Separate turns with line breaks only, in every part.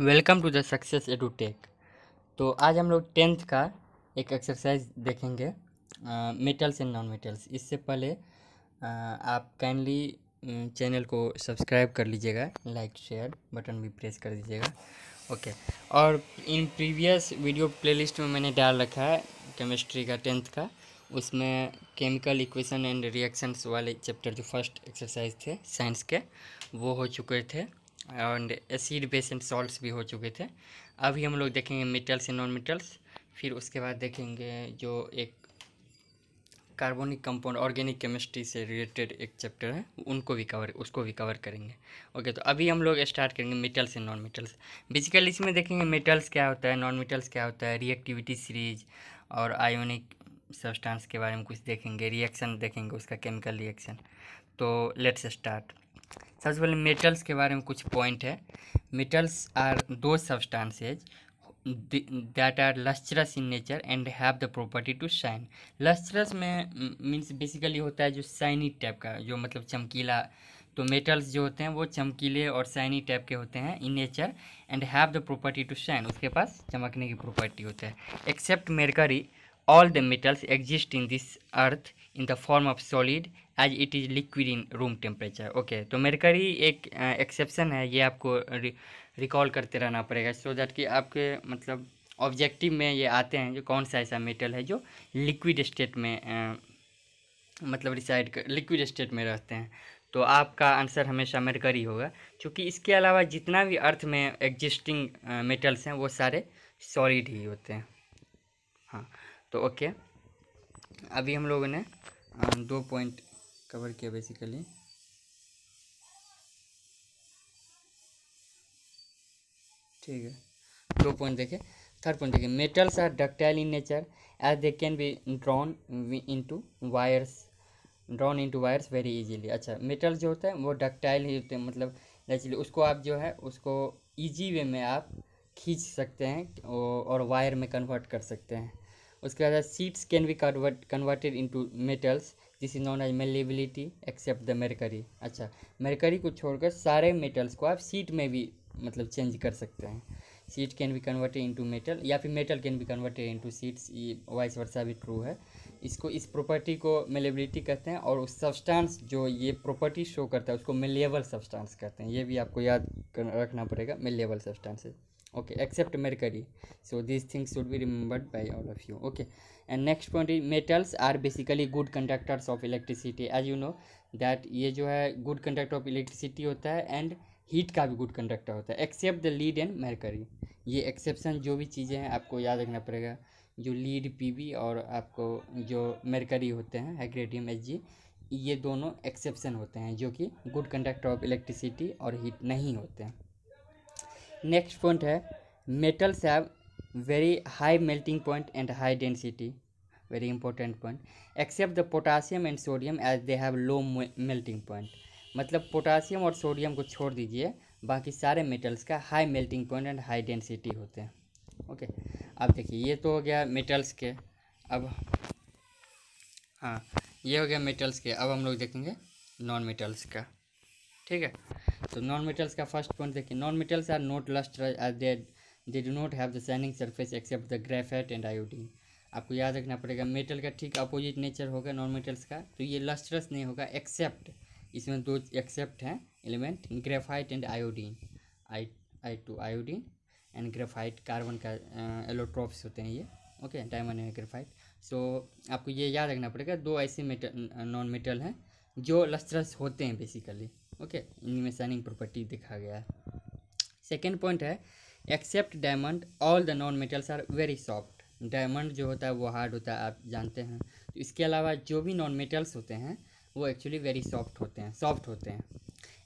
Welcome to the Success to Tech तो आज हम लोग टेंथ का एक एक्सरसाइज देखेंगे मेटल्स एंड नॉन मेटल्स इससे पहले आ, आप काइंडली चैनल को सब्सक्राइब कर लीजिएगा लाइक शेयर बटन भी प्रेस कर दीजिएगा ओके और इन प्रीवियस वीडियो प्लेलिस्ट में मैंने डाल रखा है केमिस्ट्री का टेंथ का उसमें केमिकल इक्वेशन एंड रिएक्शंस वाले चैप्टर जो फर्स्ट एक्सरसाइज थे साइंस के वो हो चुके थे and acid base and salts भी हो चुके थे अभी हम लोग देखेंगे मेटल्स एंड नॉन मेटल्स फिर उसके बाद देखेंगे जो एक कार्बोनिक कंपाउंड ऑर्गेनिक केमिस्ट्री से रिलेटेड एक चैप्टर है उनको भी कवर उसको भी कवर करेंगे ओके तो अभी हम लोग स्टार्ट करेंगे metals and non metals basically इसमें देखेंगे मेटल्स क्या होता है नॉन मेटल्स क्या होता है रिएक्टिविटी सीरीज और आयोनिक सब्सटेंस के बारे में कुछ देखेंगे रिएक्शन देखेंगे उसका केमिकल रिएक्शन तो लेट्स स्टार्ट सबसे पहले मेटल्स के बारे में कुछ पॉइंट है metals are those substances that are lustrous in nature and have the property to shine lustrous में मीन्स बेसिकली होता है जो शाइनी टाइप का जो मतलब चमकीला तो मेटल्स जो होते हैं वो चमकीले और शाइनी टाइप के होते हैं in nature and have the property to shine उसके पास चमकने की प्रॉपर्टी होता है except mercury all the metals exist in this earth in the form of solid as it is liquid in room temperature okay तो mercury एक exception है ये आपको रिकॉल करते रहना पड़ेगा सो दैट कि आपके मतलब ऑब्जेक्टिव में ये आते हैं जो कौन सा ऐसा मेटल है जो लिक्विड स्टेट में आ, मतलब रिसाइड कर लिक्विड स्टेट में रहते हैं तो आपका आंसर हमेशा मेरकरी होगा क्योंकि इसके अलावा जितना भी अर्थ में एग्जिस्टिंग मेटल्स हैं वो सारे सॉलिड ही होते हैं हाँ तो ओके अभी हम लोगों ने दो पॉइंट कवर किया बेसिकली ठीक है दो पॉइंट देखें थर्ड पॉइंट देखिए metals are ductile in nature as they can be drawn into wires drawn into wires very easily अच्छा मेटल जो होता है वो डक्टाइल ही होते हैं मतलब लचीले उसको आप जो है उसको ईजी वे में आप खींच सकते हैं और वायर में कन्वर्ट कर सकते हैं उसके बाद sheets can be convert converted into metals this is known as malleability except the mercury अच्छा मेरकरी को छोड़कर सारे मेटल्स को आप सीट में भी मतलब चेंज कर सकते हैं sheet can be converted into metal या फिर metal can be converted into sheets ये वाइस वर्षा भी ट्रू है इसको इस प्रॉपर्टी को मेलेबिलिटी कहते हैं और उस सब्सटेंस जो ये प्रॉपर्टी शो करता है उसको मेलेबल सब्सटेंस कहते हैं ये भी आपको याद रखना पड़ेगा malleable substances okay except mercury so this things should be remembered by all of you okay and next point metals are basically good conductors of electricity as you know that ये जो है गुड कंडक्टर ऑफ इलेक्ट्रिसिटी होता है and heat का भी good conductor होता है except the lead and mercury ये एक्सेप्शन जो भी चीज़ें हैं आपको याद रखना पड़ेगा जो लीड पीवी और आपको जो मरकरी होते हैं हाइग्रेडियम एच जी ये दोनों एक्सेप्शन होते हैं जो कि गुड कंडक्टर ऑफ इलेक्ट्रिसिटी और हीट नहीं होते हैं नेक्स्ट पॉइंट है metals have very high melting point and high density very important point except the potassium and sodium as they have low melting point मतलब पोटासियम और sodium को छोड़ दीजिए बाकी सारे मेटल्स का high melting point and high density होते हैं ओके अब देखिए ये तो हो गया मेटल्स के अब हाँ ये हो गया मेटल्स के अब हम लोग देखेंगे नॉन मेटल्स का ठीक है तो नॉन मेटल्स का फर्स्ट पॉइंट देखिए non metals are not lust they do not have the shining surface except the graphite and iodine आपको याद रखना पड़ेगा मेटल का ठीक अपोजिट नेचर होगा नॉन मेटल्स का तो ये लस्ट्रस नहीं होगा एक्सेप्ट इसमें दो एक्सेप्ट हैं element graphite and iodine I I two iodine and graphite carbon का एलोट्रॉप्स होते हैं ये okay diamond and graphite so आपको ये याद रखना पड़ेगा दो ऐसे मेटल नॉन मेटल हैं जो लस्ट्रस होते हैं बेसिकली ओके इनमें शाइनिंग प्रॉपर्टी दिखा गया है सेकेंड पॉइंट है except diamond all the non metals are very soft diamond जो होता है वो हार्ड होता है आप जानते हैं तो इसके अलावा जो भी नॉन मेटल्स होते हैं वो एक्चुअली वेरी सॉफ्ट होते हैं सॉफ्ट होते हैं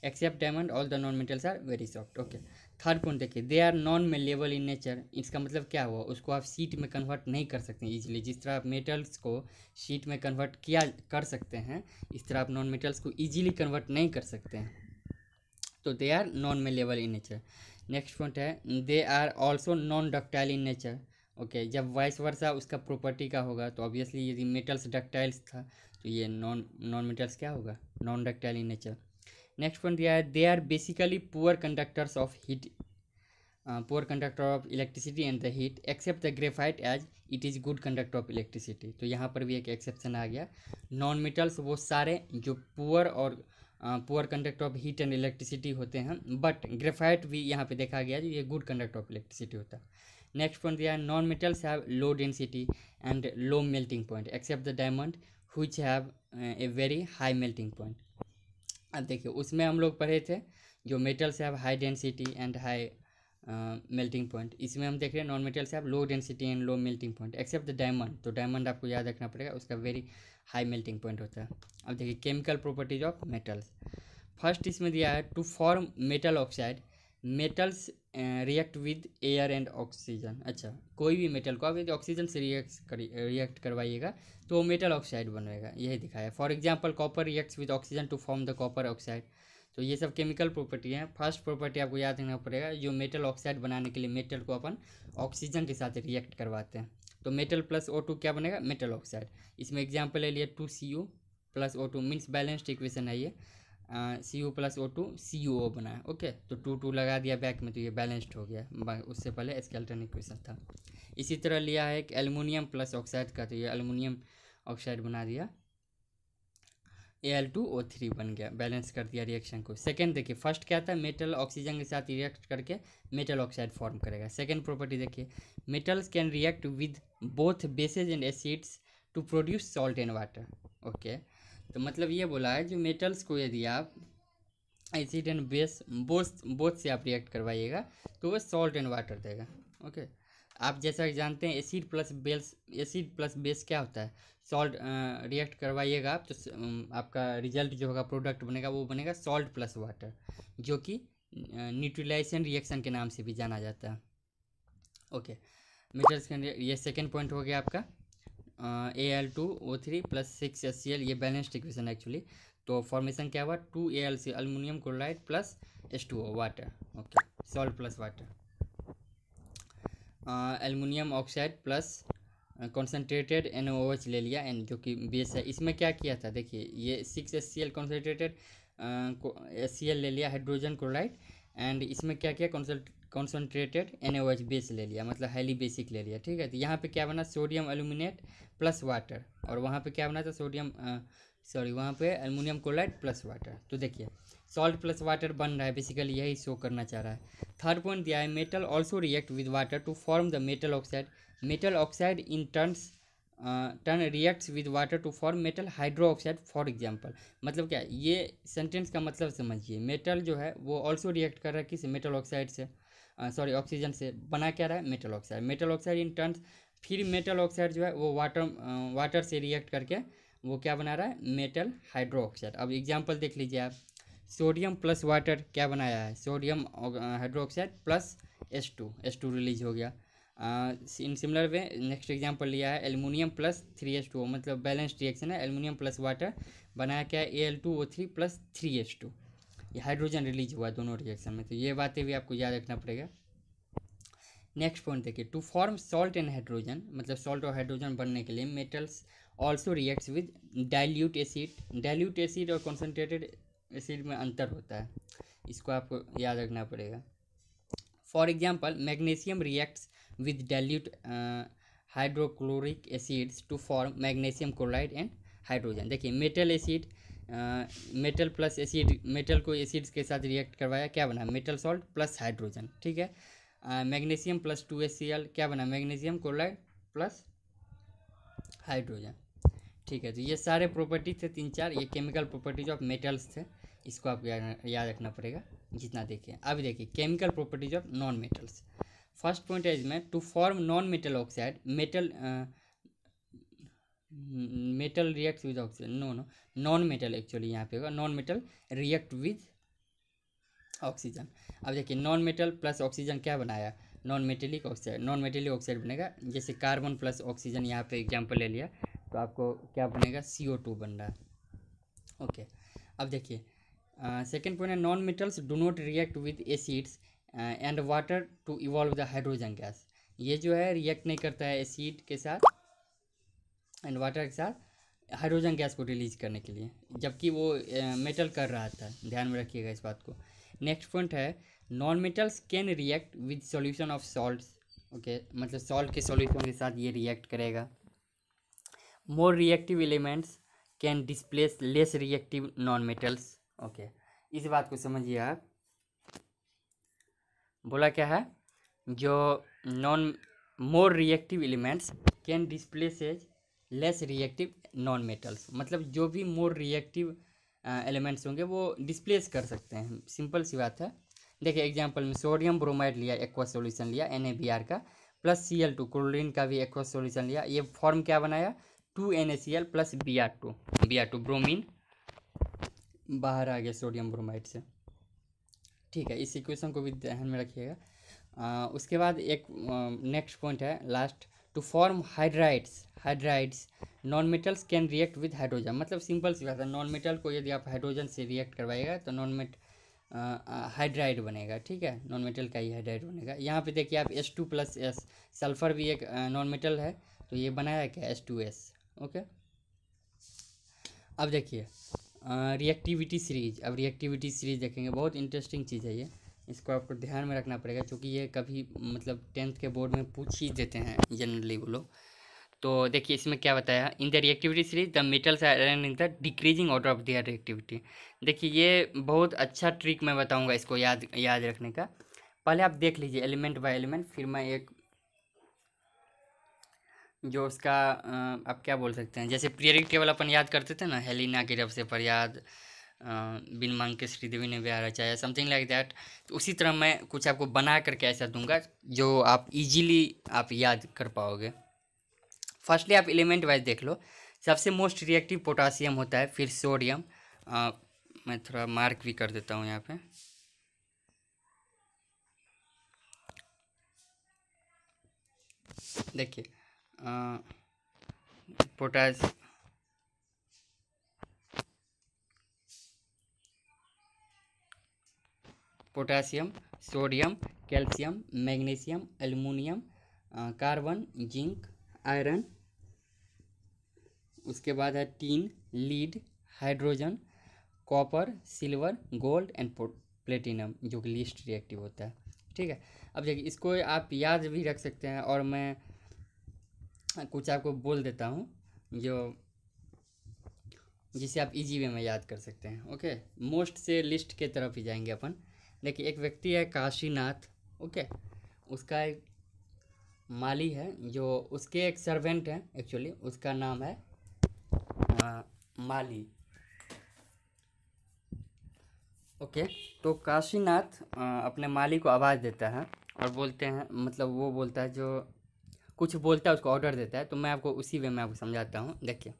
except diamond all the non metals are very soft okay third point देखिए they are non malleable in nature इसका मतलब क्या हुआ उसको आप सीट में कन्वर्ट नहीं कर सकते ईजिली जिस तरह आप मेटल्स को सीट में कन्वर्ट किया कर सकते हैं इस तरह आप नॉन मेटल्स को ईजिली कन्वर्ट नहीं कर सकते हैं तो they are non malleable in nature next point है they are also non ductile in nature okay okay, जब वाइस वर्षा उसका प्रॉपर्टी का होगा तो ऑब्वियसली यदि मेटल्स डक्टाइल्स था तो ये नॉन नॉन मेटल्स क्या होगा non ductile in nature next point दिया है they are basically poor conductors of heat poor conductor of electricity and the heat except the graphite as it is good conductor of electricity तो यहाँ पर भी एक exception आ गया non metals वो सारे जो पुअर और poor conductor of heat and electricity होते हैं बट ग्रेफाइट भी यहाँ पे देखा गया जो ये गुड कंडक्टर ऑफ इलेक्ट्रिसिटी होता है नेक्स्ट पॉइंट दिया non metals have low density and low melting point except the diamond which have a very high melting point अब देखिए उसमें हम लोग पढ़े थे जो metals have high density and high melting point इसमें हम देख रहे हैं non metals have low density and low melting point except the diamond तो डायमंड आपको याद रखना पड़ेगा उसका वेरी हाई मेल्टिंग पॉइंट होता है अब देखिए chemical properties of metals first इसमें दिया है to form metal oxide metals react with air and oxygen अच्छा कोई भी मेटल को आप यदि ऑक्सीजन से रिएक्ट कर रिएक्ट करवाइएगा तो वो मेटल ऑक्साइड बनेगा यही दिखाया for example copper reacts with oxygen to form the copper oxide तो ये सब केमिकल प्रॉपर्टी है फर्स्ट प्रॉपर्टी आपको याद रखना पड़ेगा जो मेटल ऑक्साइड बनाने के लिए मेटल को अपन ऑक्सीजन के साथ रिएक्ट करवाते हैं तो मेटल प्लस ओ टू क्या बनेगा मेटल ऑक्साइड इसमें एग्जाम्पल ले लिया two C U plus O two means balanced equation है ये सी ओ प्लस ओ टू सी ओ बना है ओके तो टू टू लगा दिया बैक में तो ये बैलेंस्ड हो गया उससे पहले स्केल्टन इक्वेशन था इसी तरह लिया है एक एलमिनियम प्लस ऑक्साइड का तो ये एलमिनियम ऑक्साइड बना दिया A L two O three बन गया बैलेंस कर दिया रिएक्शन को सेकेंड देखिए फर्स्ट क्या था मेटल ऑक्सीजन के साथ रिएक्ट करके मेटल ऑक्साइड फॉर्म करेगा सेकेंड प्रॉपर्टी देखिए metals can react with both bases and acids to produce salt and water okay okay. तो मतलब ये बोला है जो मेटल्स को यदि आप acid and base both both से आप रिएक्ट करवाइएगा तो वह सॉल्ट एंड वाटर देगा ओके आप जैसा जानते हैं acid plus base acid plus base क्या होता है सॉल्ट रिएक्ट करवाइएगा आप तो आपका रिजल्ट जो होगा प्रोडक्ट बनेगा वो बनेगा सॉल्ट प्लस वाटर जो कि न्यूट्रिलाइजेशन रिएक्शन के नाम से भी जाना जाता है ओके मेटल्स के ये सेकेंड पॉइंट हो गया आपका A L two O three plus six S C L ये बैलेंस्ड इक्वेशन है एक्चुअली तो फॉर्मेशन क्या हुआ two A L C aluminium chloride plus S two O water okay salt plus water aluminium oxide plus concentrated N O H ले लिया N जो कि base है इसमें क्या किया था देखिए ये six S C L concentrated S C L ले लिया हाइड्रोजन क्लोराइड एंड इसमें क्या किया कॉन्सेंट कॉन्सनट्रेटेड एन बेस ले लिया मतलब हाईली बेसिक ले लिया ठीक है तो यहाँ पे क्या बना सोडियम एलुमिनेट प्लस वाटर और वहाँ पे क्या बना था सोडियम सॉरी वहाँ पे एलुमिनियम क्लोराइड प्लस वाटर तो देखिए सॉल्ट प्लस वाटर बन रहा है बेसिकली यही शो करना चाह रहा है थर्ड पॉइंट दिया है metal also react with water to form the metal oxide metal oxide in turns turn reacts with water to form metal hydro oxide for example मतलब क्या ये सेंटेंस का मतलब समझिए मेटल जो है वो ऑल्सो रिएक्ट कर रहा है किस मेटल ऑक्साइड से सॉरी ऑक्सीजन से बना क्या रहा है metal oxide metal oxide in turn फिर मेटल ऑक्साइड जो है वो वाटर वाटर से रिएक्ट करके वो क्या बना रहा है मेटल हाइड्रो ऑक्साइड अब एग्जाम्पल देख लीजिए आप सोडियम प्लस वाटर क्या बनाया है sodium hydro oxide plus S two S two release हो गया in similar way next example लिया है aluminium plus three S two मतलब बैलेंस रिएक्शन है एलमिनियम प्लस वाटर बनाया क्या है A L two O three plus three S two ये हाइड्रोजन रिलीज हुआ दोनों रिएक्शन में तो ये बातें भी आपको याद रखना पड़ेगा नेक्स्ट पॉइंट देखिए to form salt and hydrogen मतलब सॉल्ट और हाइड्रोजन बनने के लिए metals also reacts with dilute acid dilute acid और कॉन्सेंट्रेटेड एसिड में अंतर होता है इसको आपको याद रखना पड़ेगा for example magnesium reacts with dilute hydrochloric acids to form magnesium chloride and hydrogen देखिए metal acid metal plus acid metal को एसिड्स के साथ रिएक्ट करवाया क्या बना मेटल सॉल्ट प्लस हाइड्रोजन ठीक है magnesium plus two S C L क्या बना मैग्नीशियम क्लोराइड प्लस हाइड्रोजन ठीक है तो ये सारे प्रॉपर्टीज थे तीन चार ये केमिकल प्रॉपर्टीज ऑफ मेटल्स थे इसको आपको याद रखना पड़ेगा जितना देखिए अभी देखिए chemical properties of non metals first point है इसमें to form non metal oxide metal metal react with oxygen no no non metal actually यहाँ पे होगा non metal react with oxygen अब देखिए नॉन मेटल प्लस ऑक्सीजन क्या बनाया non metallic oxide non metallic oxide बनेगा जैसे कार्बन प्लस ऑक्सीजन यहाँ पे एग्जांपल ले लिया तो आपको क्या बनेगा सी ओ टू बन रहा है ओके अब देखिए सेकेंड पॉइंट है non metals do not react with acids and water to evolve the hydrogen gas ये जो है रिएक्ट नहीं करता है एसिड के साथ एंड वाटर के साथ हाइड्रोजन गैस को रिलीज करने के लिए जबकि वो मेटल कर रहा था ध्यान में रखिएगा इस बात को नेक्स्ट पॉइंट है non metals can react with solution of salt okay मतलब सॉल्ट के सॉल्यूशन के साथ ये रिएक्ट करेगा more reactive elements can displace less reactive non metals okay इस बात को समझिए आप बोला क्या है जो non more reactive elements can displaces less reactive non metals मतलब जो भी मोर रिएक्टिव एलिमेंट्स होंगे वो डिस्प्लेस कर सकते हैं सिंपल सी बात है देखिए एग्जांपल में सोडियम ब्रोमाइड लिया एक्वा सोल्यूशन लिया एन का plus C L two chlorine का भी एक्वा सोल्यूशन लिया ये फॉर्म क्या बनाया two N A C L plus B R two B R two bromine बाहर आ गया सोडियम ब्रोमाइड से ठीक है इस इक्वेशन को भी ध्यान में रखिएगा उसके बाद एक नेक्स्ट पॉइंट है last to form hydrides hydrides non metals can react with hydrogen मतलब सिंपल सी बात है नॉन मेटल को यदि आप हाइड्रोजन से रिएक्ट करवाएगा तो नॉन मेट हाइड्राइड बनेगा ठीक है नॉन मेटल का ही हाइड्राइड बनेगा यहाँ पे देखिए आप S two plus S sulphur भी एक नॉन मेटल है तो ये बनाया क्या एस टू एस ओके अब देखिए रिएक्टिविटी सीरीज अब रिएक्टिविटी सीरीज देखेंगे बहुत इंटरेस्टिंग चीज़ है ये इसको आपको ध्यान में रखना पड़ेगा क्योंकि ये कभी मतलब टेंथ के बोर्ड में पूछ ही देते हैं जनरली वो लोग तो देखिए इसमें क्या बताया in the reactivity series the metals are arrange in the decreasing order of their reactivity देखिए ये बहुत अच्छा ट्रिक मैं बताऊंगा इसको याद याद रखने का पहले आप देख लीजिए एलिमेंट बाय एलिमेंट फिर मैं एक जो उसका आप क्या बोल सकते हैं जैसे पीरियडिक टेबल अपन याद करते थे ना हेलिना की रफ से पर याद बिन मांग के श्रीदेवी ने ब्याह रचाया समथिंग लाइक दैट तो उसी तरह मैं कुछ आपको बना करके ऐसा दूंगा जो आप इजीली आप याद कर पाओगे फर्स्टली आप एलिमेंट वाइज देख लो सबसे मोस्ट रिएक्टिव पोटासियम होता है फिर सोडियम आ, मैं थोड़ा मार्क भी कर देता हूँ यहाँ पे देखिए पोटास potassium sodium calcium magnesium aluminium carbon zinc iron उसके बाद है tin lead hydrogen copper silver gold and platinum जो कि लिस्ट रिएक्टिव होता है ठीक है अब देखिए इसको आप याद भी रख सकते हैं और मैं कुछ आपको बोल देता हूँ जो जिसे आप इजी वे में याद कर सकते हैं ओके मोस्ट से लिस्ट के तरफ ही जाएंगे अपन देखिए एक व्यक्ति है काशीनाथ ओके उसका एक माली है जो उसके एक सर्वेंट हैं एक्चुअली उसका नाम है आ, माली ओके तो काशीनाथ अपने माली को आवाज़ देता है और बोलते हैं मतलब वो बोलता है जो कुछ बोलता है उसको ऑर्डर देता है तो मैं आपको उसी वे में आपको समझाता हूँ देखिए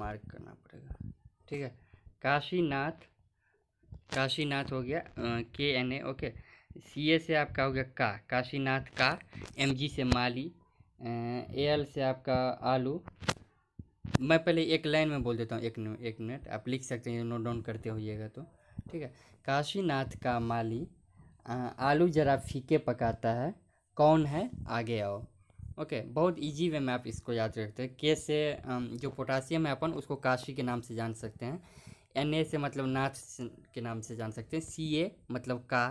मार्क करना पड़ेगा ठीक है काशीनाथ काशीनाथ हो गया के एन ए ओके सी ए से आपका हो गया का काशीनाथ का एम जी से माली ए एल से आपका आलू मैं पहले एक लाइन में बोल देता हूँ एक मिनट एक मिनट आप लिख सकते हैं नोट डाउन करते होइएगा तो ठीक है काशीनाथ का माली आ, आलू जरा फीके पकाता है कौन है आगे आओ ओके बहुत इजी वे में आप इसको याद रखते हैं के से जो पोटासियम है अपन उसको काशी के नाम से जान सकते हैं एन ए से मतलब नाथ के नाम से जान सकते हैं सी ए मतलब का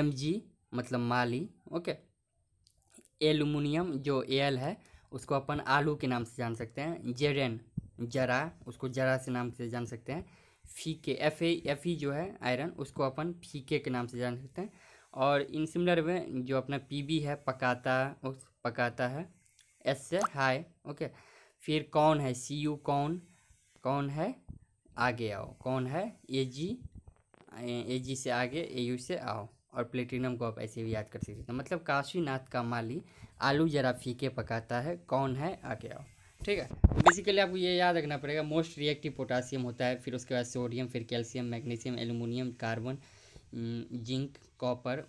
एम जी मतलब माली ओके एलुमिनियम जो एल है उसको अपन आलू के नाम से जान सकते हैं जेरेन जरा उसको जरा से नाम से जान सकते हैं फीके एफ ए एफ ई जो है आयरन उसको अपन फीके के नाम से जान सकते हैं और इन सिमिलर में जो अपना पी बी है पकाता उस पकाता है एस से हाय ओके फिर कौन है सी यू कौन कौन है आगे आओ कौन है ए जी ए जी से आगे ए यू से आओ और प्लेटिनम को आप ऐसे भी याद कर सकते हैं मतलब काशीनाथ का माली आलू जरा फीके पकाता है कौन है आगे आओ ठीक है बेसिकली तो आपको ये याद रखना पड़ेगा मोस्ट रिएक्टिव पोटासियम होता है फिर उसके बाद सोडियम फिर calcium magnesium aluminium carbon zinc copper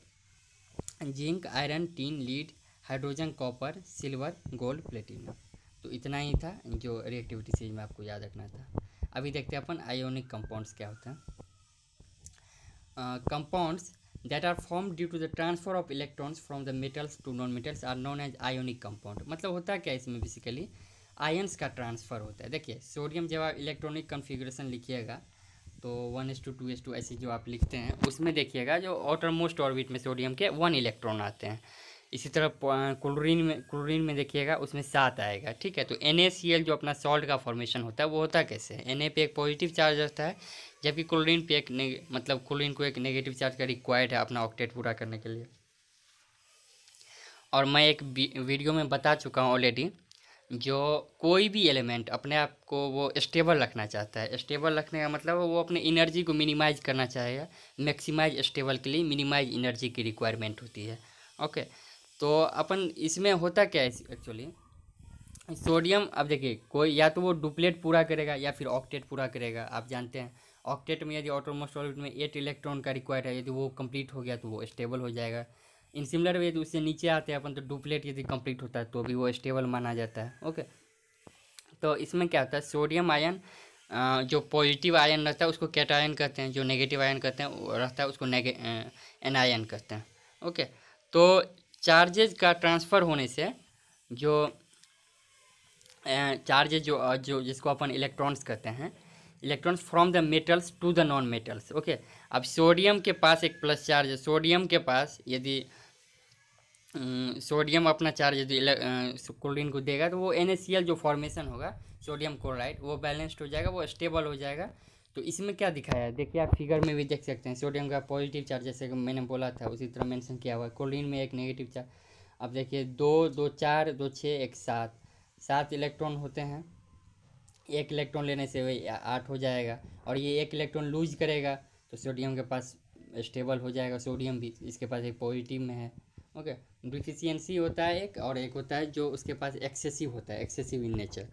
zinc iron tin lead hydrogen copper silver gold platinum तो इतना ही था जो रिएक्टिविटी सीरीज में आपको याद रखना था अभी देखते हैं अपन आयोनिक कंपाउंड्स क्या होते हैं compounds that are form due to the transfer of electrons from the metals to non metals are known as ionic compound मतलब होता है क्या इसमें बेसिकली आयन्स का ट्रांसफ़र होता है देखिए सोडियम जब आप इलेक्ट्रॉनिक कन्फिग्रेशन लिखिएगा तो one S two two S two ऐसे जो आप लिखते हैं उसमें देखिएगा जो आउटर मोस्ट ऑर्बिट में सोडियम के वन इलेक्ट्रॉन आते हैं इसी तरह क्लोरीन में क्लोरीन में देखिएगा उसमें सात आएगा ठीक है तो एन जो अपना सॉल्ट का फॉर्मेशन होता है वो होता कैसे है एन पे एक पॉजिटिव चार्ज होता है जबकि क्लोरीन पे एक मतलब क्लोरीन को एक नेगेटिव चार्ज का रिक्वायर्ड है अपना ऑक्टेट पूरा करने के लिए और मैं एक वीडियो में बता चुका हूँ ऑलरेडी जो कोई भी एलिमेंट अपने आप को वो स्टेबल रखना चाहता है स्टेबल रखने का मतलब वो अपने एनर्जी को मिनिमाइज करना चाहेगा मैक्सिमाइज स्टेबल के लिए मिनिमाइज एनर्जी की रिक्वायरमेंट होती है ओके okay. तो अपन इसमें होता क्या है एक्चुअली सोडियम अब देखिए कोई या तो वो डुप्लेट पूरा करेगा या फिर ऑक्टेट पूरा करेगा आप जानते हैं ऑक्टेट में यदि ऑटोमोस्टोलिट में एट इलेक्ट्रॉन का रिक्वायर है यदि वो कंप्लीट हो गया तो वो स्टेबल हो जाएगा इन सिमिलर वे यदि उससे नीचे आते हैं अपन तो डुप्लेट यदि कंप्लीट होता है तो भी वो स्टेबल माना जाता है ओके तो इसमें क्या होता है सोडियम आयन जो पॉजिटिव आयन रहता है उसको कैट आयन कहते हैं जो नेगेटिव आयन कहते हैं रहता है उसको एनायन कहते हैं ओके तो चार्जेज का ट्रांसफ़र होने से जो चार्जेज जो जो जिसको अपन इलेक्ट्रॉन्स कहते हैं electrons from the metals to the non metals okay अब सोडियम के पास एक प्लस चार्ज है सोडियम के पास यदि सोडियम अपना चार्ज यदि क्लोरीन को देगा तो वो एन जो फॉर्मेशन होगा सोडियम क्लोराइड वो बैलेंस्ड हो जाएगा वो स्टेबल हो जाएगा तो इसमें क्या दिखाया है देखिए आप फिगर में भी देख सकते हैं सोडियम का पॉजिटिव चार्ज जैसे मैंने बोला था उसी तरह मेंशन किया हुआ है क्लोरीन में एक नेगेटिव चार्ज अब देखिए दो दो चार दो छः एक सात सात इलेक्ट्रॉन होते हैं एक इलेक्ट्रॉन लेने से वही आठ हो जाएगा और ये एक इलेक्ट्रॉन लूज करेगा तो सोडियम के पास स्टेबल हो जाएगा सोडियम भी इसके पास एक पॉजिटिव में है ओके डिफिशियंसी होता है एक और एक होता है जो उसके पास एक्सेसिव होता है एक्सेसिव इन नेचर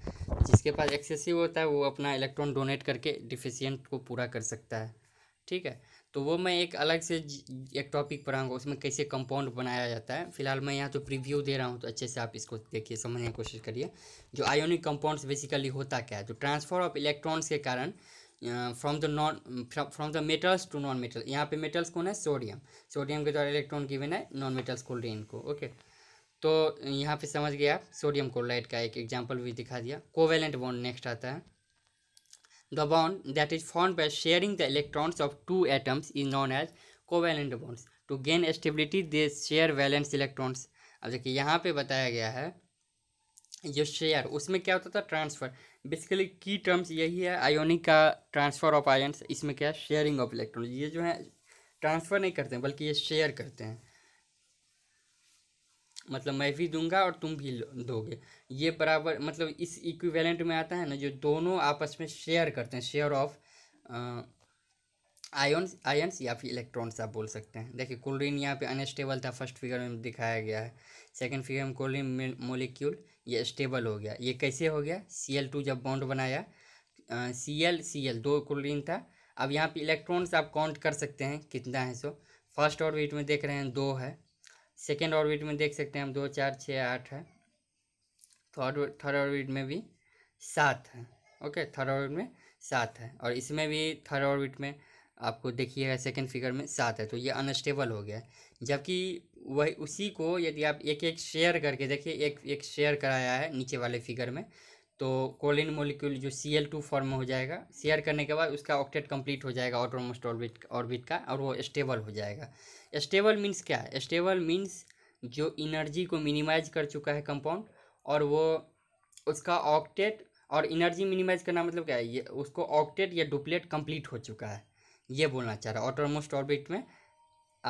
जिसके पास एक्सेसिव होता है वो अपना इलेक्ट्रॉन डोनेट करके डिफिशियंट को पूरा कर सकता है ठीक है तो वो मैं एक अलग से एक टॉपिक पढ़ाऊँगा उसमें कैसे कंपाउंड बनाया जाता है फिलहाल मैं यहाँ तो प्रीव्यू दे रहा हूँ तो अच्छे से आप इसको देखिए समझने की कोशिश करिए जो आयोनिक कंपाउंड्स बेसिकली होता क्या है तो ट्रांसफर ऑफ इलेक्ट्रॉन्स के कारण from the non from the metals to non metal यहाँ पे मेटल्स कौन है सोडियम सोडियम के द्वारा इलेक्ट्रॉन गिवन है नॉन मेटल्स कोल्ड इनको ओके तो यहाँ पे समझ गया आप सोडियम क्लोराइड का एक एग्जाम्पल भी दिखा दिया कोवेलेंट बॉन्ड नेक्स्ट आता है the bond that is form by sharing the electrons of two atoms is known as covalent bonds to gain stability they share valence electrons अब देखिए यहाँ पे बताया गया है जो शेयर उसमें क्या होता था ट्रांसफ़र बेसिकली की टर्म्स यही है आयोनिक का ट्रांसफ़र ऑफ आयन्स इसमें क्या है शेयरिंग ऑफ इलेक्ट्रॉन ये जो है ट्रांसफ़र नहीं करते हैं बल्कि ये शेयर करते हैं मतलब मैं भी दूंगा और तुम भी दोगे ये बराबर मतलब इस इक्विवेलेंट में आता है ना जो दोनों आपस में शेयर करते हैं शेयर ऑफ आयन्स आयन्स या फिर इलेक्ट्रॉन्स आप बोल सकते हैं देखिए कोल्ड्रीन यहाँ पे अनस्टेबल था फर्स्ट फिगर में दिखाया गया है सेकंड फिगर में कोल्ड्रीन मोलिक्यूल ये स्टेबल हो गया ये कैसे हो गया सी एल टू जब बॉन्ड बनाया सी एल सी एल दो क्लोरीन था अब यहाँ पे इलेक्ट्रॉन्स आप काउंट कर सकते हैं कितना है सो फर्स्ट ऑर्बिट में देख रहे हैं दो है सेकेंड ऑर्बिट में देख सकते हैं हम दो चार छः आठ है थर्ड थर्ड ऑर्बिट में भी सात है ओके थर्ड ऑर्बिट में सात है और इसमें भी थर्ड ऑर्बिट में आपको देखिएगा सेकेंड फिगर में सात है तो ये अनस्टेबल हो गया जबकि वही उसी को यदि आप एक एक शेयर करके देखिए एक एक शेयर कराया है नीचे वाले फिगर में तो कोलिन मोलिक्यूल जो सी एल टू फॉर्म हो जाएगा शेयर करने के बाद उसका ऑक्टेट कंप्लीट हो जाएगा ऑटोमोस्ट ऑर्बिट ऑर्बिट का और वो स्टेबल हो जाएगा स्टेबल मीन्स क्या है स्टेबल मीन्स जो इनर्जी को मिनिमाइज कर चुका है कंपाउंड और वो उसका ऑक्टेट और इनर्जी मिनिमाइज करना मतलब क्या है ये उसको ऑक्टेट या डुप्लेट कंप्लीट हो चुका है ये बोलना चाह रहा है ऑटोमोस्ट ऑर्बिट में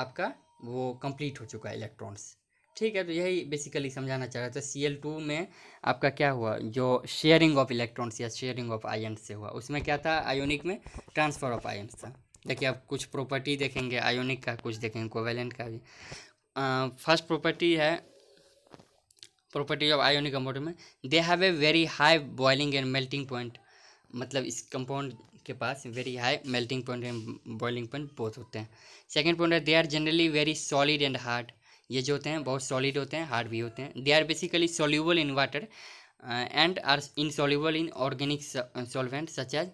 आपका वो कंप्लीट हो चुका है इलेक्ट्रॉन्स ठीक है तो यही बेसिकली समझाना चाह रहा था सी एल टू में आपका क्या हुआ जो शेयरिंग ऑफ इलेक्ट्रॉन्स या शेयरिंग ऑफ आयन से हुआ उसमें क्या था आयोनिक में ट्रांसफ़र ऑफ आयन्स था देखिए आप कुछ प्रॉपर्टी देखेंगे आयोनिक का कुछ देखेंगे कोवेलेंट का भी फर्स्ट प्रॉपर्टी है प्रॉपर्टी ऑफ आयोनिक कंपाउंड में they have a very high boiling and melting point मतलब इस कंपाउंड के पास very high melting point and boiling point बहुत होते हैं सेकेंड पॉइंट है they are generally very solid and hard ये जो होते हैं बहुत सॉलिड होते हैं हार्ड भी होते हैं they are basically soluble in water and are insoluble in organic solvent such as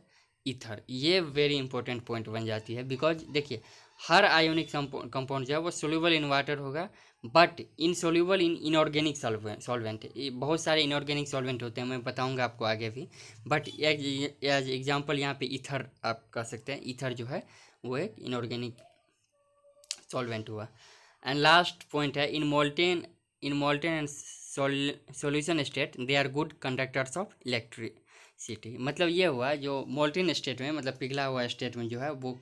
ether ये वेरी इंपॉर्टेंट पॉइंट बन जाती है बिकॉज देखिए हर आयोनिक कंपाउंड जो है वो सोल्यूबल इन वाटर होगा but in soluble in inorganic solvent बहुत सारे इनऑर्गेनिक सॉल्वेंट होते हैं मैं बताऊंगा आपको आगे भी बट एज एग्जांपल यहाँ पे ईथर आप कह सकते हैं ईथर जो है वो एक इनऑर्गेनिक सॉल्वेंट हुआ एंड लास्ट पॉइंट है in molten in molten and solution state they are good conductors of electricity मतलब ये हुआ जो मोल्टिन स्टेट में मतलब पिघला हुआ स्टेट में जो है वो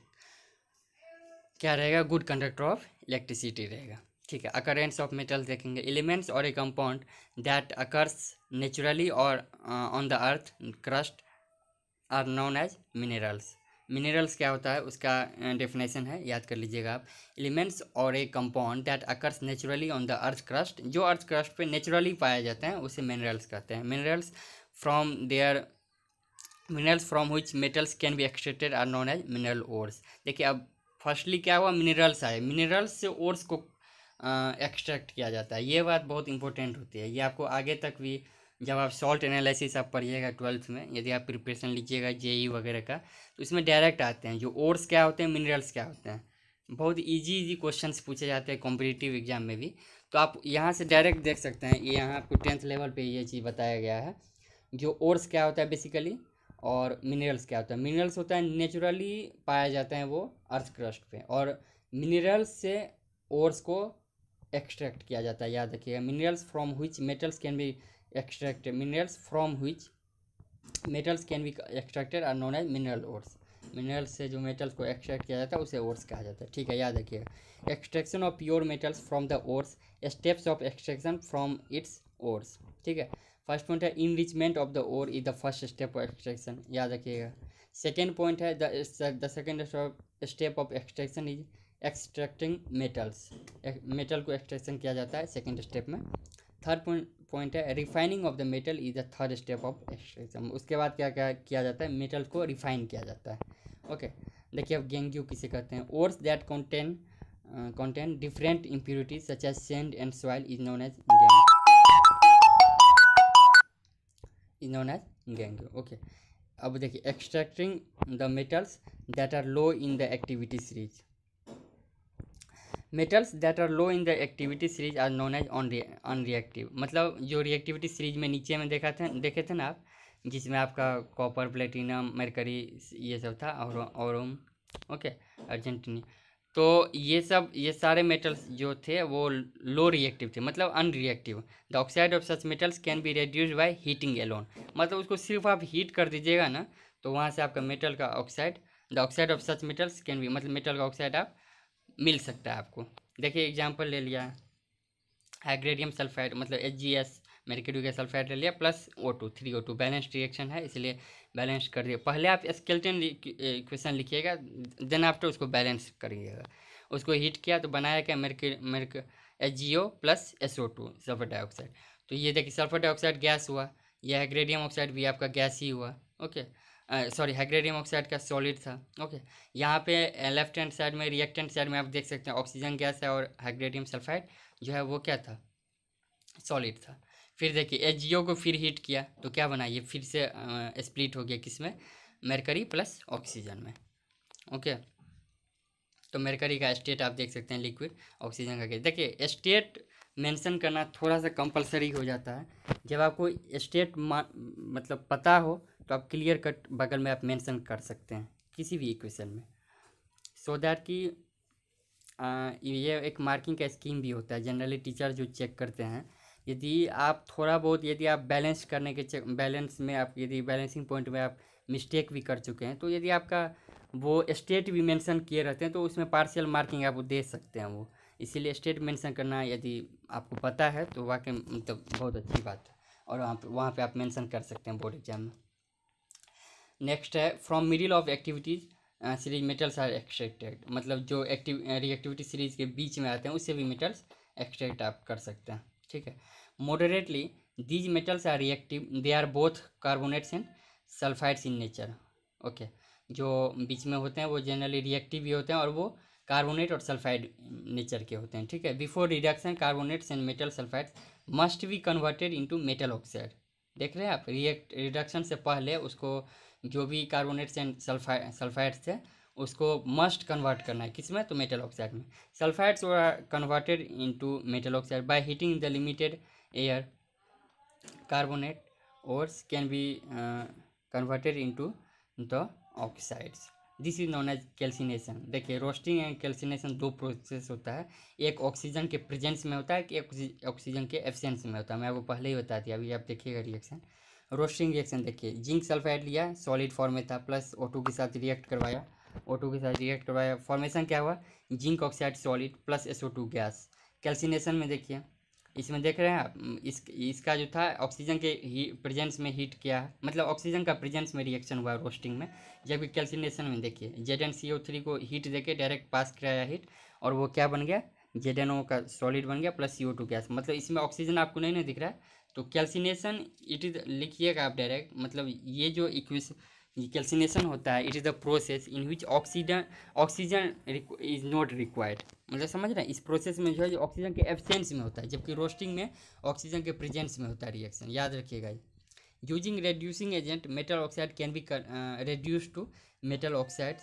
क्या रहेगा गुड कंडक्टर ऑफ इलेक्ट्रिसिटी रहेगा ठीक है अकरेंस ऑफ मेटल देखेंगे एलिमेंट्स और a compound that occurs naturally और on the earth crust are known as minerals minerals क्या होता है उसका डेफिनेशन uh, है याद कर लीजिएगा आप एलिमेंट्स और a compound that occurs naturally on the earth crust जो अर्थ क्रस्ट पे नेचुरली पाया जाता है उसे मिनरल्स कहते हैं minerals from there minerals from which metals can be extracted are known as mineral ores देखिए अब फर्स्टली क्या हुआ मिनरल्स आए मिनरल्स से ओर्स को एक्सट्रैक्ट किया जाता है ये बात बहुत इंपॉर्टेंट होती है ये आपको आगे तक भी जब आप सॉल्ट एनालिसिस आप पढ़िएगा ट्वेल्थ में यदि आप प्रिपरेशन लीजिएगा जेई वगैरह का तो इसमें डायरेक्ट आते हैं जो ओर्स क्या होते हैं मिनरल्स क्या होते हैं बहुत इजी इजी क्वेश्चन पूछे जाते हैं कॉम्पिटिटिव एग्जाम में भी तो आप यहाँ से डायरेक्ट देख सकते हैं ये यहाँ आपको टेंथ लेवल पे ये चीज़ बताया गया है जो ओर्स क्या होता है बेसिकली और मिनरल्स क्या होता है मिनरल्स होता है नेचुरली पाया जाता है वो अर्थ क्रस्ट पे और मिनरल्स से ओर्स को एक्सट्रैक्ट किया जाता है याद रखिएगा minerals from which metals can be extracted minerals from which metals can be extracted are known as mineral ores minerals से जो मेटल्स को एक्सट्रैक्ट किया जाता है उसे ओर्स कहा जाता है ठीक है याद रखिएगा extraction of pure metals from the ores steps of extraction from its ores ठीक है फर्स्ट पॉइंट है enrichment of the ore is the first step of extraction याद रखिएगा सेकेंड पॉइंट है the second step of extraction is extracting metals metal को extraction किया जाता है सेकेंड स्टेप में थर्ड पॉइंट है refining of the metal is the third step of extraction उसके बाद क्या क्या किया जाता है मेटल को रिफाइन किया जाता है ओके देखिए अब गेंग्यू किसे कहते हैं ores that contain contain different impurities such as sand and soil is known as gangue is known as gangue okay अब देखिए extracting the metals that are low in the activity series metals that are low in the activity series are known as unreactive मतलब जो reactivity series में नीचे में देखा थे देखे थे ना आप जिसमें आपका कॉपर प्लेटिनम मरकरी ये सब था और ओके अर्जेंटिनी तो ये सब ये सारे मेटल्स जो थे वो लो रिएक्टिव थे मतलब unreactive the oxide of such metals can be reduce by heating alone मतलब उसको सिर्फ आप हीट कर दीजिएगा ना तो वहाँ से आपका मेटल का oxide the oxide of such metals can be मतलब मेटल का ऑक्साइड आप मिल सकता है आपको देखिए एग्जाम्पल ले लिया हाइग्रेडियम सल्फाइड मतलब एच जी एस मेरिकेडियो सल्फाइड ले लिया plus O two three O two balance reaction है इसलिए बैलेंस कर दिए पहले आप स्केल्टन इक्वेशन लिखिएगा देन आफ्टर उसको बैलेंस करिएगा उसको हीट किया तो बनाया क्या मेरक मेरक H G O plus S O two sulphur dioxide तो ये देखिए सल्फर डाइऑक्साइड गैस हुआ यह हाइग्रेडियम ऑक्साइड भी आपका गैस ही हुआ ओके सॉरी हाइग्रेडियम ऑक्साइड का सॉलिड था ओके यहाँ पे लेफ्ट हैंड साइड में रिएक्टेंट साइड में आप देख सकते हैं ऑक्सीजन गैस है और हाइग्रेडियम सल्फाइड जो है वो क्या था सॉलिड था फिर देखिए एच जी ओ को फिर हीट किया तो क्या बना ये फिर से स्प्लिट हो गया किस में मेरकरी प्लस ऑक्सीजन में ओके तो मेरकरी का स्टेट आप देख सकते हैं लिक्विड ऑक्सीजन का देखिए स्टेट मेंशन करना थोड़ा सा कंपलसरी हो जाता है जब आपको स्टेट मतलब पता हो तो आप क्लियर कट बगल में आप मेंशन कर सकते हैं किसी भी इक्वेशन में सो so दैट कि ये एक मार्किंग का स्कीम भी होता है जनरली टीचर जो चेक करते हैं यदि आप थोड़ा बहुत यदि आप बैलेंस करने के बैलेंस में आप यदि बैलेंसिंग पॉइंट में आप मिस्टेक भी कर चुके हैं तो यदि आपका वो स्टेट भी मेंशन किए रहते हैं तो उसमें पार्शियल मार्किंग आप दे सकते हैं वो इसीलिए स्टेट मेंशन करना यदि आपको पता है तो वाकई मतलब तो बहुत अच्छी बात है और वहाँ पर वहाँ पर आप मेंशन कर सकते हैं बोर्ड एग्जाम में नेक्स्ट है from middle of activities series metals are extracted मतलब जो एक्टिव रिएक्टिविटी सीरीज के बीच में आते हैं उससे भी मेटल्स एक्सट्रैक्ट आप कर सकते हैं ठीक है moderately these metals are reactive they are both carbonates and sulphides in nature okay जो बीच में होते हैं वो जनरली रिएक्टिव भी होते हैं और वो कार्बोनेट और सल्फाइड नेचर के होते हैं ठीक है before reduction carbonates and metal sulphides must be converted into metal oxide देख रहे हैं आप रिएक्ट रिडक्शन से पहले उसको जो भी कार्बोनेट्स एंड सल्फाइड सल्फाइड्स थे उसको मस्ट कन्वर्ट करना है किस तो में तो मेटल ऑक्साइड में sulphides were converted into metal oxide by heating the limited air carbonate ore can be converted into the oxides this is known as calcination देखिए रोस्टिंग एंड कैल्सिनेशन दो process होता है एक ऑक्सीजन के presence में होता है कि एक ऑक्सीजन के एबसेंस में होता है मैं आपको पहले ही बता दिया अभी आप देखिएगा रिएक्शन रोस्टिंग रिएक्शन देखिए जिंक सल्फाइड लिया सॉलिड फॉर्म में था प्लस ओ के साथ रिएक्ट करवाया ओ टू के साथ रिएक्ट करवाया फॉर्मेशन क्या हुआ zinc oxide solid plus S O two gas calcination में देखिए इसमें देख रहे हैं आप इस इसका जो था ऑक्सीजन के ही प्रेजेंस में हीट किया है मतलब ऑक्सीजन का प्रेजेंस में रिएक्शन हुआ रोस्टिंग में जबकि कैल्सिनेशन में देखिए Z N C O three को हीट देके डायरेक्ट पास कराया हीट और वो क्या बन गया जेड एन ओ का सॉलिड बन गया plus C O two gas मतलब इसमें ऑक्सीजन आपको नहीं नहीं दिख रहा है तो कैल्सिनेशन इट इज लिखिएगा आप डायरेक्ट मतलब ये जो इक्वेशन कैल्सिनेशन होता है it is the process in which oxygen oxygen is not required मतलब समझ रहे हैं इस प्रोसेस में जो है ऑक्सीजन के एब्सेंस में होता है जबकि रोस्टिंग में ऑक्सीजन के प्रेजेंस में होता है रिएक्शन याद रखिएगा using reducing agent metal oxide can be reduce to metal oxide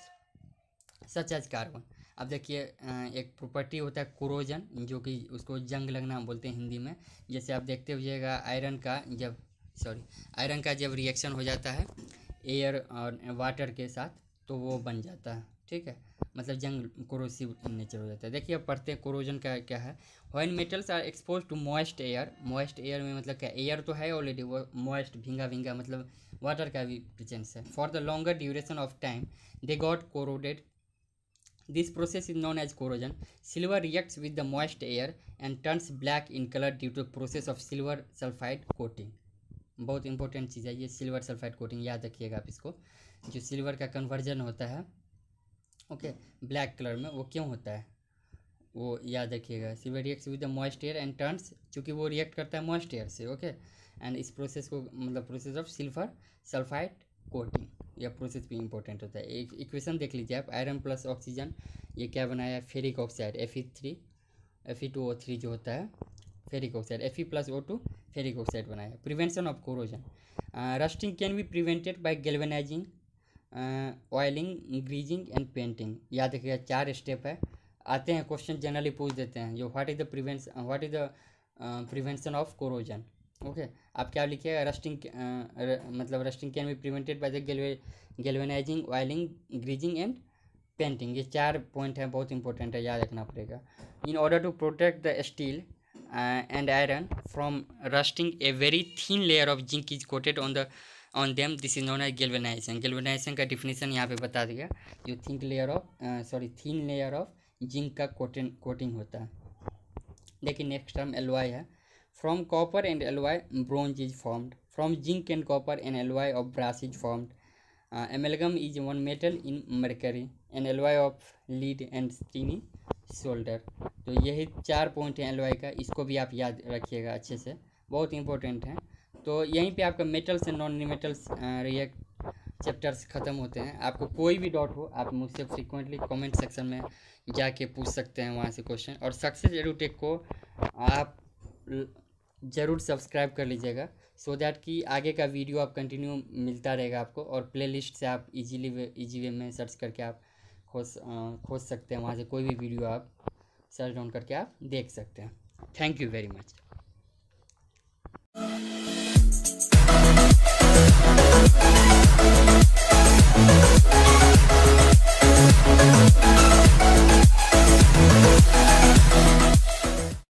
such as carbon अब देखिए एक प्रॉपर्टी होता है क्रोजन जो कि उसको जंग लगना बोलते हैं हिंदी में जैसे आप देखते हुएगा आयरन का जब सॉरी आयरन का जब रिएक्शन हो जाता है एयर और वाटर के साथ तो वो बन जाता है ठीक है मतलब जंग क्रोसिव नेचर हो जाता है देखिए अब पढ़ते हैं क्रोजन का क्या है when metals are expose to moist air moist air में मतलब क्या एयर तो है ऑलरेडी वो मॉइस्ट भींगा भींगा मतलब वाटर का भी प्रेजेंस है for the longer duration of time they got corroded this process is known as corrosion silver reacts with the moist air and turns black in colour due to process of silver sulphide coating बहुत important चीज़ है ये silver sulphide coating याद रखिएगा आप इसको जो silver का कन्वर्जन होता है ओके ब्लैक कलर में वो क्यों होता है वो याद रखिएगा silver reacts with the moist air and turns चूँकि वो रिएक्ट करता है मॉइस्ट एयर से ओके एंड इस प्रोसेस को मतलब process of silver sulphide coating यह प्रोसेस भी इंपॉर्टेंट होता है एक इक्वेशन देख लीजिए आप आयरन प्लस ऑक्सीजन ये क्या बनाया है ferric oxide F E three F E two O three जो होता है ferric oxide F E plus O two ferric oxide बनाया prevention of corrosion rusting can be prevented by galvanising oiling greasing and painting याद रखिएगा चार step है आते हैं क्वेश्चन जनरली पूछ देते हैं जो what is the preven what is the prevention of corrosion okay आप क्या लिखिएगा uh, रस्टिंग मतलब rusting can be prevented by the galva galvanising oiling greasing and painting ये चार पॉइंट हैं बहुत इंपॉर्टेंट है याद रखना पड़ेगा in order to protect the steel Uh, and iron from rusting a very thin layer of zinc is coated on the on them this is known as galvanisation galvanisation का definition यहाँ पे बता दिया जो think layer of sorry thin layer of zinc का coating coating होता है देखिए नेक्स्ट टर्म एलवाई है from copper and alloy bronze is formed from zinc and copper and alloy of brass is formed amalgam is one metal in mercury and alloy of lead and चीनी solder तो यही चार point है एलवाई का इसको भी आप याद रखिएगा अच्छे से बहुत इंपॉर्टेंट है तो यहीं पे आपका metals and non metals react chapters ख़त्म होते हैं आपको कोई भी डाउट हो आप मुझसे फ्रिक्वेंटली कमेंट सेक्शन में जाके पूछ सकते हैं वहाँ से क्वेश्चन और सक्सेस एडुटेक को आप ज़रूर सब्सक्राइब कर लीजिएगा सो so दैट कि आगे का वीडियो आप कंटिन्यू मिलता रहेगा आपको और प्ले से आप इजीली ईजी वे में सर्च करके आप खोज खोज सकते हैं वहाँ से कोई भी वीडियो आप सर्च डाउन करके आप देख सकते हैं थैंक यू वेरी मच